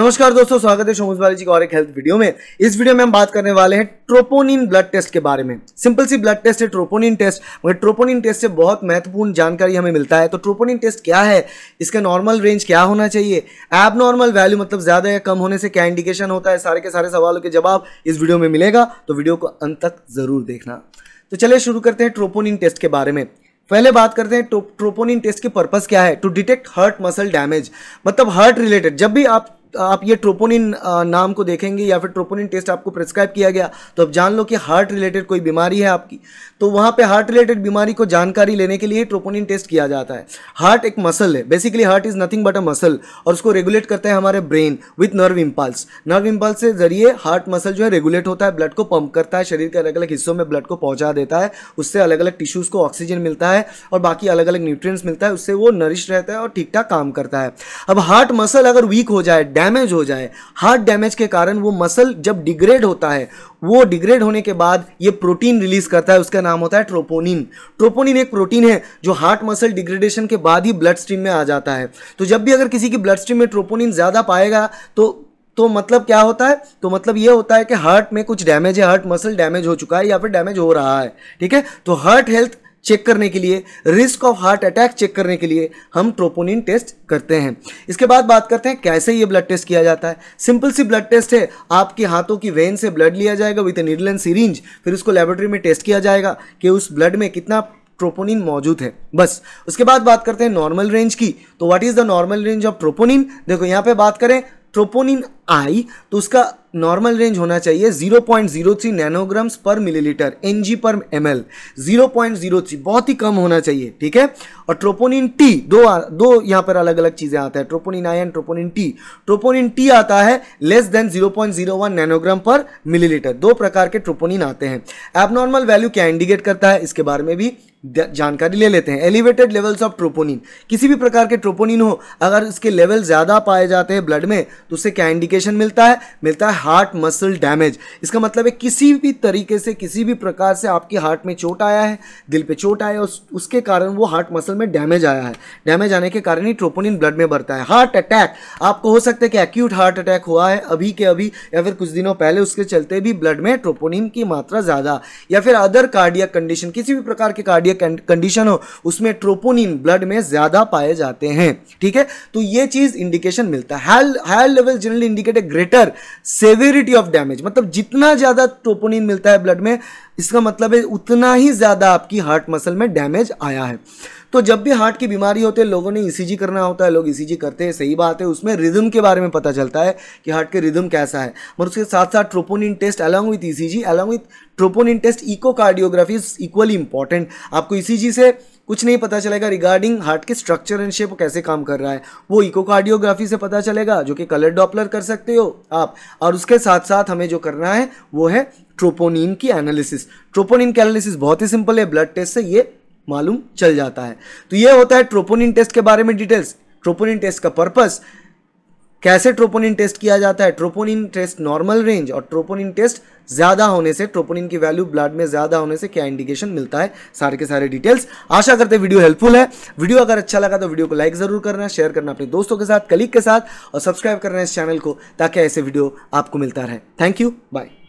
नमस्कार दोस्तों स्वागत है बाली जी की और एक हेल्थ वीडियो में इस वीडियो में हम बात करने वाले हैं ट्रोपोनिन ब्लड टेस्ट के बारे में सिंपल सी ब्लड टेस्ट है ट्रोपोनिन टेस्ट मगर ट्रोपोनिन टेस्ट से बहुत महत्वपूर्ण जानकारी हमें मिलता है तो ट्रोपोनिन टेस्ट क्या है इसका नॉर्मल रेंज क्या होना चाहिए एब वैल्यू मतलब ज़्यादा या कम होने से क्या इंडिकेशन होता है सारे के सारे सवालों के जवाब इस वीडियो में मिलेगा तो वीडियो को अंत तक ज़रूर देखना तो चलिए शुरू करते हैं ट्रोपोनिन टेस्ट के बारे में पहले बात करते हैं ट्रोपोनिन तो टेस्ट के पर्पस क्या है to detect heart muscle damage मतलब हर्ट रिलेटेड जब भी आप आप ये ट्रोपोनिन नाम को देखेंगे या फिर ट्रोपोनिन टेस्ट आपको प्रिस्क्राइब किया गया तो आप जान लो कि हार्ट रिलेटेड कोई बीमारी है आपकी तो वहाँ पे हार्ट रिलेटेड बीमारी को जानकारी लेने के लिए ट्रोपोनिन टेस्ट किया जाता है हार्ट एक मसल है basically heart is nothing but a muscle और उसको रेगुलेट करता है हमारे brain with nerve impulse nerve impulse के जरिए हार्ट मसल जो है रेगुलेट होता है ब्लड को पंप करता है शरीर के अलग अलग हिस्सों में ब्लड को पहुँचा देता है उससे अलग अलग टिश्यूज़ को ऑक्सीजन मिलता है और बाकी अलग अलग न्यूट्रिय मिलता है उससे वो नरिश रहता है और ठीक ठाक काम करता है अब हार्ट मसल अगर वीक हो जाए डैमेज हो जाए हार्ट डैमेज के कारण वो मसल जब डिग्रेड होता है वो डिग्रेड होने के बाद ये प्रोटीन रिलीज करता है उसका नाम होता है ट्रोपोनिन ट्रोपोनिन एक प्रोटीन है जो हार्ट मसल डिग्रेडेशन के बाद ही ब्लड स्ट्रीम में आ जाता है तो जब भी अगर किसी की ब्लड स्ट्रीम में ट्रोपोनिन ज़्यादा पाएगा तो तो मतलब क्या होता है तो मतलब ये होता है कि हार्ट में कुछ डैमेज है हार्ट मसल डैमेज हो चुका है या फिर डैमेज हो रहा है ठीक है तो हार्ट हेल्थ चेक करने के लिए risk of heart attack check करने के लिए हम ट्रोपोनिन टेस्ट करते हैं इसके बाद बात करते हैं कैसे ये ब्लड टेस्ट किया जाता है सिंपल सी ब्लड टेस्ट है आपके हाथों की वेन से ब्लड लिया जाएगा विथ ए नीडल एंड फिर उसको लेबोरेटरी में टेस्ट किया जाएगा कि उस ब्लड में कितना ट्रोपोनिन मौजूद है बस उसके बाद बात करते हैं नॉर्मल रेंज की तो what is the normal range of troponin देखो यहाँ पे बात करें ट्रोपोनिन आई तो उसका नॉर्मल रेंज होना चाहिए 0.03 नैनोग्राम्स पर मिलीलीटर एन पर एम एल बहुत ही कम होना चाहिए ठीक है और ट्रोपोनिन टी दो आ, दो यहाँ पर अलग अलग चीज़ें आता है troponin I and troponin T troponin T आता है लेस देन 0.01 नैनोग्राम पर मिलीलीटर दो प्रकार के ट्रोपोनिन आते हैं एबनॉर्मल वैल्यू क्या इंडिकेट करता है इसके बारे में भी जानकारी ले लेते हैं एलिवेटेड लेवल्स ऑफ ट्रोपोनिन किसी भी प्रकार के ट्रोपोनिन हो अगर इसके लेवल ज़्यादा पाए जाते हैं ब्लड में तो उससे क्या इंडिकेशन मिलता है मिलता है हार्ट मसल डैमेज इसका मतलब है किसी भी तरीके से किसी भी प्रकार से आपके हार्ट में चोट आया है दिल पे चोट आया है उस, उसके कारण वो हार्ट मसल में डैमेज आया है डैमेज आने के कारण ही ट्रोपोनिन ब्लड में बढ़ता है हार्ट अटैक आपको हो सकता है कि एक्यूट हार्ट अटैक हुआ है अभी के अभी या फिर कुछ दिनों पहले उसके चलते भी ब्लड में ट्रोपोनिन की मात्रा ज़्यादा या फिर अदर कार्डियक कंडीशन किसी भी प्रकार के कार्डिय कार्डियक कंडीशन हो उसमें ट्रोपोनिन ब्लड में ज़्यादा पाए जाते हैं ठीक है तो ये चीज़ इंडिकेशन मिलता है higher level generally indicate greater severity of damage मतलब जितना ज़्यादा ट्रोपोनिन मिलता है ब्लड में इसका मतलब है उतना ही ज़्यादा आपकी हार्ट मसल में डैमेज आया है तो जब भी हार्ट की बीमारी होती है लोगों ने ई e करना होता है लोग ई e करते हैं सही बात है उसमें रिदम के बारे में पता चलता है कि हार्ट के रिदम कैसा है और उसके साथ साथ troponin test along with E C along with troponin test echo cardiography is equally important आपको ई e से कुछ नहीं पता चलेगा रिगार्डिंग हार्ट के स्ट्रक्चर एंड शेप कैसे काम कर रहा है वो इकोकार्डियोग्राफी से पता चलेगा जो कि कलर डॉपलर कर सकते हो आप और उसके साथ साथ हमें जो करना है वो है ट्रोपोनिन की एनालिसिस ट्रोपोनिन की एनालिसिस बहुत ही सिंपल है ब्लड टेस्ट से ये मालूम चल जाता है तो ये होता है ट्रोपोनिन टेस्ट के बारे में डिटेल्स ट्रोपोनिन टेस्ट का पर्पस कैसे ट्रोपोनिन टेस्ट किया जाता है ट्रोपोनिन टेस्ट नॉर्मल रेंज और ट्रोपोनिन टेस्ट ज़्यादा होने से ट्रोपोनिन की वैल्यू ब्लड में ज़्यादा होने से क्या इंडिकेशन मिलता है सारे के सारे डिटेल्स आशा करते हैं वीडियो हेल्पफुल है वीडियो अगर अच्छा लगा तो वीडियो को लाइक ज़रूर करना शेयर करना अपने दोस्तों के साथ कलीग के साथ और सब्सक्राइब करना इस चैनल को ताकि ऐसे वीडियो आपको मिलता रहे थैंक यू बाय